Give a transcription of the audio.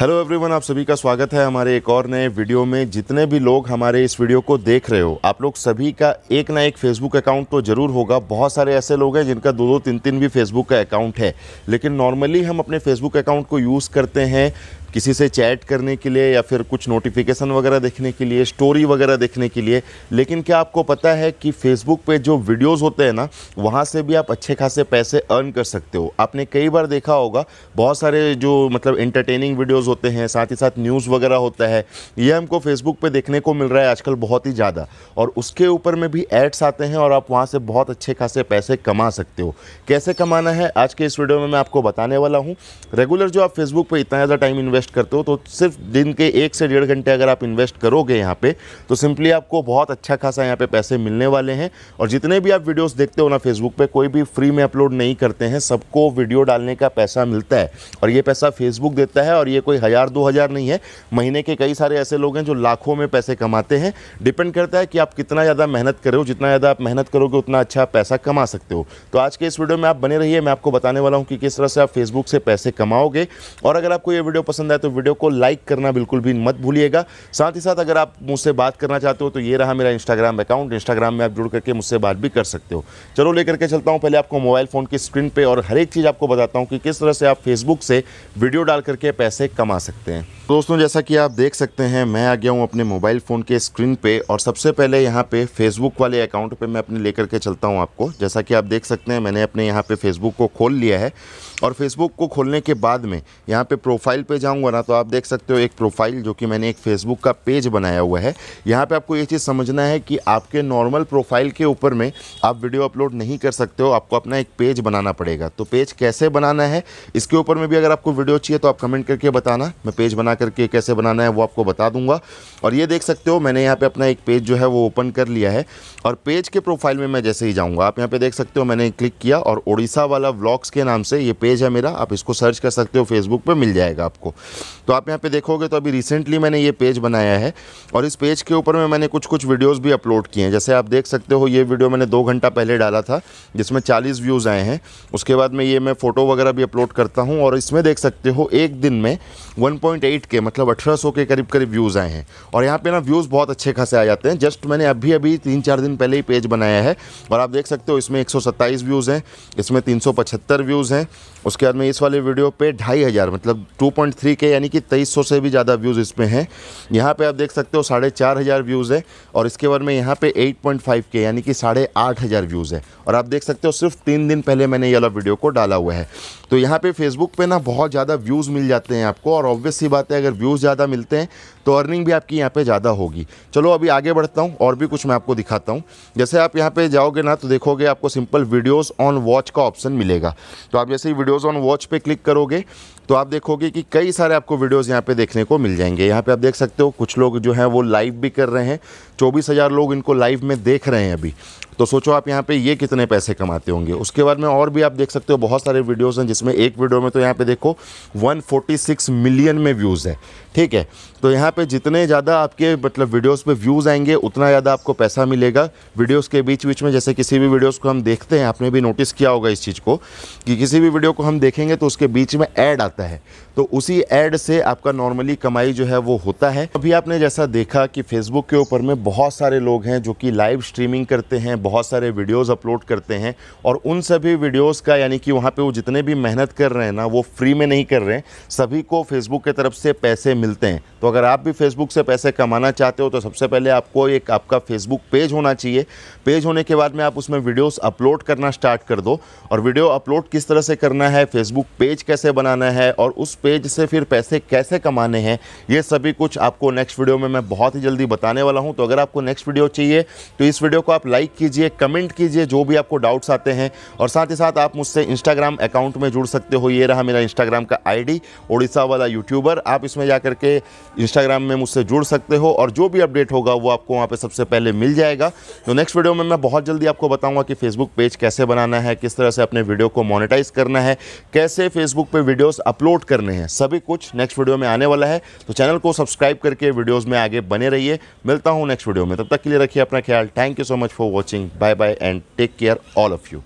hello everyone आप सभी का स्वागत है हमारे एक और नए वीडियो में जितने भी लोग हमारे इस वीडियो को देख रहे हो आप लोग सभी का एक ना एक फेसबुक अकाउंट तो ज़रूर होगा बहुत सारे ऐसे लोग हैं जिनका दो दो तीन तीन भी फेसबुक का अकाउंट है लेकिन नॉर्मली हम अपने फेसबुक अकाउंट को यूज़ करते हैं किसी से चैट करने के लिए या फिर कुछ नोटिफिकेशन वगैरह देखने के लिए स्टोरी वगैरह देखने के लिए लेकिन क्या आपको पता है कि फेसबुक पे जो वीडियोस होते हैं ना वहाँ से भी आप अच्छे खासे पैसे अर्न कर सकते हो आपने कई बार देखा होगा बहुत सारे जो मतलब इंटरटेनिंग वीडियोज़ होते हैं साथ ही साथ न्यूज़ वगैरह होता है ये हमको फेसबुक पर देखने को मिल रहा है आजकल बहुत ही ज़्यादा और उसके ऊपर में भी एड्स आते हैं और आप वहाँ से बहुत अच्छे खासे पैसे कमा सकते हो कैसे कमाना है आज के इस वीडियो में मैं आपको बताने वाला हूँ रेगुलर जो आप फेसबुक पर इतना ज़्यादा टाइम इन्वेस्ट इन्वेस्ट करते हो तो सिर्फ दिन के एक से डेढ़ घंटे अगर आप इन्वेस्ट करोगे यहाँ पे तो सिंपली आपको बहुत अच्छा खासा यहाँ पे पैसे मिलने वाले हैं और जितने भी आप वीडियोस देखते हो ना फेसबुक पे कोई भी फ्री में अपलोड नहीं करते हैं सबको वीडियो डालने का पैसा मिलता है और ये पैसा फेसबुक देता है और ये कोई हज़ार दो हज़ार नहीं है महीने के कई सारे ऐसे लोग हैं जो लाखों में पैसे कमाते हैं डिपेंड करता है कि आप कितना ज़्यादा मेहनत करो जितना ज़्यादा आप मेहनत करोगे उतना अच्छा पैसा कमा सकते हो तो आज के इस वीडियो में आप बने रहिए मैं आपको बताने वाला हूँ कि किस तरह से आप फेसबुक से पैसे कमाओगे और अगर आपको ये वीडियो पसंद पसंद आए तो वीडियो को लाइक करना बिल्कुल भी मत भूलिएगा साथ ही साथ अगर आप मुझसे बात करना चाहते हो तो ये रहा मेरा इंस्टाग्राम अकाउंट इंस्टाग्राम में आप जुड़ करके मुझसे बात भी कर सकते हो चलो लेकर के चलता हूँ पहले आपको मोबाइल फ़ोन की स्क्रीन पर और हर एक चीज़ आपको बताता हूँ कि किस तरह से आप फेसबुक से वीडियो डाल करके पैसे कमा सकते हैं दोस्तों जैसा कि आप देख सकते हैं मैं आ गया हूँ अपने मोबाइल फ़ोन के स्क्रीन पे और सबसे पहले यहाँ पे फेसबुक वाले अकाउंट पे मैं अपने लेकर के चलता हूँ आपको जैसा कि आप देख सकते हैं मैंने अपने यहाँ पे फेसबुक को खोल लिया है और फेसबुक को खोलने के बाद में यहाँ पे प्रोफाइल पे जाऊँगा दिखाऊंगा ना तो आप देख सकते हो एक प्रोफाइल जो कि मैंने एक फेसबुक का पेज बनाया हुआ है यहाँ पे आपको ये चीज़ समझना है कि आपके नॉर्मल प्रोफाइल के ऊपर में आप वीडियो अपलोड नहीं कर सकते हो आपको अपना एक पेज बनाना पड़ेगा तो पेज कैसे बनाना है इसके ऊपर में भी अगर आपको वीडियो चाहिए तो आप कमेंट करके बताना मैं पेज बना करके कैसे बनाना है वो आपको बता दूंगा और ये देख सकते हो मैंने यहाँ पर अपना एक पेज जो है वो ओपन कर लिया है और पेज के प्रोफाइल में मैं जैसे ही जाऊँगा आप यहाँ पर देख सकते हो मैंने क्लिक किया और उड़ीसा वाला ब्लॉग्स के नाम से ये पेज है मेरा आप इसको सर्च कर सकते हो फेसबुक पर मिल जाएगा आपको तो आप यहाँ पे देखोगे तो अभी रिसेंटली मैंने ये पेज बनाया है और इस पेज के ऊपर में मैंने कुछ कुछ वीडियोज़ भी अपलोड किए हैं जैसे आप देख सकते हो ये वीडियो मैंने दो घंटा पहले डाला था जिसमें चालीस व्यूज़ आए हैं उसके बाद में ये मैं फ़ोटो वगैरह भी अपलोड करता हूँ और इसमें देख सकते हो एक दिन में वन के मतलब अठारह के करीब करीब व्यूज़ आए हैं और यहाँ पर ना व्यूज़ बहुत अच्छे खासे आ जाते हैं जस्ट मैंने अभी अभी तीन चार दिन पहले ही पेज बनाया है और आप देख सकते हो इसमें एक व्यूज़ हैं इसमें तीन व्यूज़ हैं उसके बाद में इस वाले वीडियो पे ढाई हज़ार मतलब 2.3 वीक है यानी कि 2300 से भी ज़्यादा व्यूज़ इसमें हैं यहाँ पे आप देख सकते हो साढ़े चार हज़ार व्यूज़ है और इसके बाद में यहाँ पे 8.5 के यानी कि साढ़े आठ हज़ार व्यूज़ है और आप देख सकते हो सिर्फ तीन दिन पहले मैंने ये वाला वीडियो को डाला हुआ है तो यहाँ पे फेसबुक पे ना बहुत ज़्यादा व्यूज़ मिल जाते हैं आपको और ऑब्वियस ही बात है अगर व्यूज़ ज़्यादा मिलते हैं तो अर्निंग भी आपकी यहाँ पे ज़्यादा होगी चलो अभी आगे बढ़ता हूँ और भी कुछ मैं आपको दिखाता हूँ जैसे आप यहाँ पे जाओगे ना तो देखोगे आपको सिंपल वीडियोज़ ऑन वॉच का ऑप्शन मिलेगा तो आप जैसे ही वीडियोज़ ऑन वॉच पर क्लिक करोगे तो आप देखोगे कि कई सारे सारे आपको वीडियोस यहाँ पे देखने को मिल जाएंगे यहाँ पे आप देख सकते हो कुछ लोग जो हैं वो लाइव भी कर रहे हैं चौबीस हज़ार लोग इनको लाइव में देख रहे हैं अभी तो सोचो आप यहाँ पे ये कितने पैसे कमाते होंगे उसके बाद में और भी आप देख सकते हो बहुत सारे वीडियोस हैं जिसमें एक वीडियो में तो यहाँ पे देखो 146 मिलियन में व्यूज़ है ठीक है तो यहाँ पे जितने ज़्यादा आपके मतलब वीडियोस पे व्यूज़ आएंगे उतना ज़्यादा आपको पैसा मिलेगा वीडियोस के बीच बीच में जैसे किसी भी वीडियोज़ को हम देखते हैं आपने भी नोटिस किया होगा इस चीज़ को कि किसी भी वीडियो को हम देखेंगे तो उसके बीच में ऐड आता है तो उसी एड से आपका नॉर्मली कमाई जो है वो होता है अभी आपने जैसा देखा कि फेसबुक के ऊपर में बहुत सारे लोग हैं जो कि लाइव स्ट्रीमिंग करते हैं बहुत सारे वीडियोज़ अपलोड करते हैं और उन सभी वीडियोज़ का यानी कि वहाँ पर वो जितने भी मेहनत कर रहे हैं ना वो फ्री में नहीं कर रहे हैं सभी को फेसबुक के तरफ से पैसे मिलते हैं तो अगर आप भी फेसबुक से पैसे कमाना चाहते हो तो सबसे पहले आपको एक आपका फेसबुक पेज होना चाहिए पेज होने के बाद में आप उसमें वीडियोस अपलोड करना स्टार्ट कर दो और वीडियो अपलोड किस तरह से करना है फेसबुक पेज कैसे बनाना है और उस पेज से फिर पैसे कैसे कमाने हैं ये सभी कुछ आपको नेक्स्ट वीडियो में मैं बहुत ही जल्दी बताने वाला हूँ तो अगर आपको नेक्स्ट वीडियो चाहिए तो इस वीडियो को आप लाइक कीजिए कमेंट कीजिए जो भी आपको डाउट्स आते हैं और साथ ही साथ आप मुझसे इंस्टाग्राम अकाउंट में जुड़ सकते हो ये रहा मेरा इंस्टाग्राम का डी ओडिशा वाला यूट्यूबर आप इसमें जा करके इंस्टाग्राम में मुझसे जुड़ सकते हो और जो भी अपडेट होगा वो आपको वहाँ पर सबसे पहले मिल जाएगा तो नेक्स्ट वीडियो में मैं बहुत जल्दी आपको बताऊँगा कि फेसबुक पेज कैसे बनाना है किस तरह से अपने वीडियो को मोनिटाइज करना है कैसे फेसबुक पर वीडियोज़ अपलोड करने हैं सभी कुछ नेक्स्ट वीडियो में आने वाला है तो चैनल को सब्सक्राइब करके वीडियोज़ में आगे बने रहिए मिलता हूँ नेक्स्ट वीडियो में तब तक के लिए रखिए अपना ख्याल thank you so much for watching bye bye and take care all of you